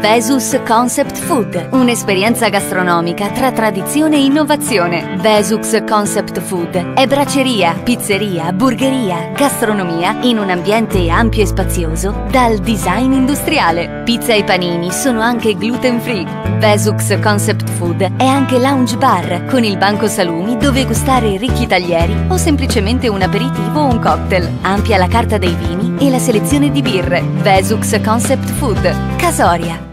Vesus Concept Food, un'esperienza gastronomica tra tradizione e innovazione. Vesus Concept Food è braceria, pizzeria, burgeria, gastronomia in un ambiente ampio e spazioso dal design industriale. Pizza e panini sono anche gluten free. Vesus Concept Food è anche lounge bar con il banco salumi dove gustare ricchi taglieri o semplicemente un aperitivo o un cocktail. Ampia la carta dei vini e la selezione di birre. Vesus Concept Food, Casoria.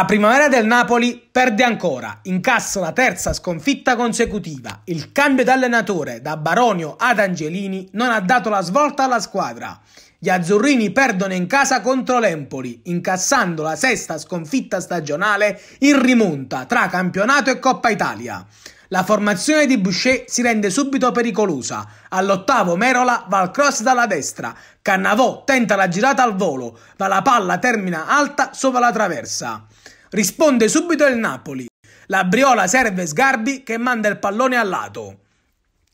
La primavera del Napoli perde ancora, incassa la terza sconfitta consecutiva. Il cambio d'allenatore da Baronio ad Angelini non ha dato la svolta alla squadra. Gli azzurrini perdono in casa contro l'Empoli, incassando la sesta sconfitta stagionale in rimonta tra campionato e Coppa Italia. La formazione di Boucher si rende subito pericolosa. All'ottavo Merola va al cross dalla destra. Cannavò tenta la girata al volo, ma la palla termina alta sopra la traversa. Risponde subito il Napoli. La Briola serve Sgarbi che manda il pallone a lato.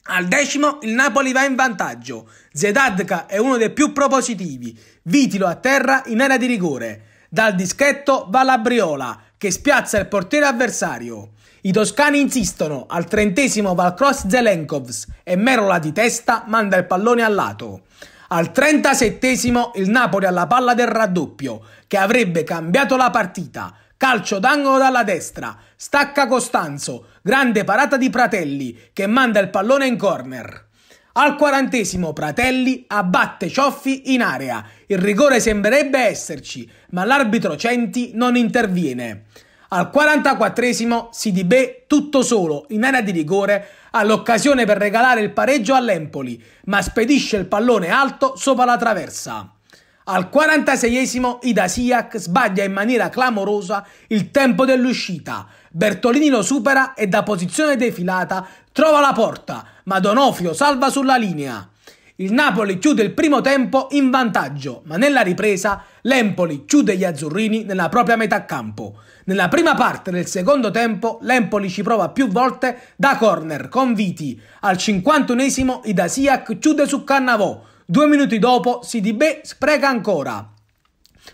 Al decimo il Napoli va in vantaggio. Zedadka è uno dei più propositivi. Vitilo a terra in area di rigore. Dal dischetto va la Briola che spiazza il portiere avversario. I toscani insistono, al trentesimo va al cross Zelenkovs e Merola di testa manda il pallone al lato. Al 37 il Napoli alla palla del raddoppio, che avrebbe cambiato la partita. Calcio d'angolo dalla destra, stacca Costanzo, grande parata di Pratelli, che manda il pallone in corner. Al quarantesimo Pratelli abbatte Cioffi in area. Il rigore sembrerebbe esserci, ma l'arbitro Centi non interviene. Al 44esimo Sidibé tutto solo in area di rigore ha l'occasione per regalare il pareggio all'Empoli, ma spedisce il pallone alto sopra la traversa. Al 46esimo Ida Siak sbaglia in maniera clamorosa il tempo dell'uscita. Bertolini lo supera e da posizione defilata trova la porta, ma Donofrio salva sulla linea. Il Napoli chiude il primo tempo in vantaggio, ma nella ripresa l'Empoli chiude gli azzurrini nella propria metà campo. Nella prima parte del secondo tempo l'Empoli ci prova più volte da corner con Viti. Al 51esimo Idasiak chiude su Cannavò. Due minuti dopo Sidibé spreca ancora.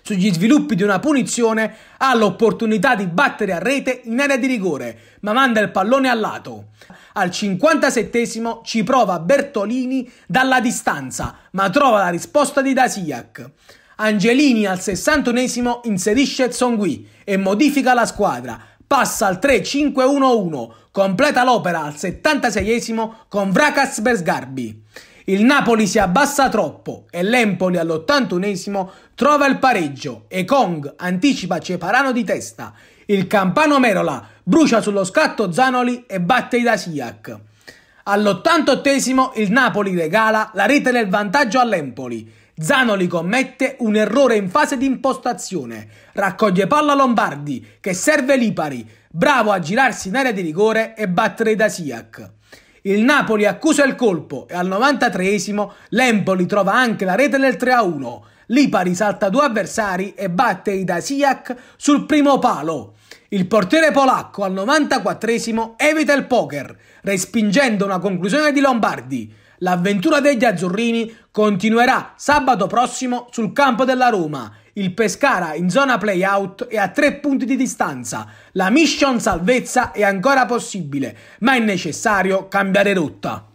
Sugli sviluppi di una punizione ha l'opportunità di battere a rete in area di rigore, ma manda il pallone a lato. Al 57 ci prova Bertolini dalla distanza, ma trova la risposta di Dasiak. Angelini al 61 inserisce Zongui e modifica la squadra. Passa al 3-5-1-1, completa l'opera al 76 con Vrakas Besgarbi. Il Napoli si abbassa troppo e l'Empoli all'81esimo trova il pareggio e Kong anticipa Ceparano di testa. Il Campano Merola brucia sullo scatto Zanoli e batte i Dasiak. All'88esimo il Napoli regala la rete del vantaggio all'Empoli. Zanoli commette un errore in fase di impostazione, raccoglie palla Lombardi che serve Lipari, bravo a girarsi in area di rigore e battere i Dasiak. Il Napoli accusa il colpo e al 93esimo l'Empoli trova anche la rete del 3-1. Lipari salta due avversari e batte i Dasiak sul primo palo. Il portiere polacco al 94esimo evita il poker, respingendo una conclusione di Lombardi. L'avventura degli azzurrini continuerà sabato prossimo sul campo della Roma il Pescara in zona play-out è a tre punti di distanza. La mission salvezza è ancora possibile, ma è necessario cambiare rotta.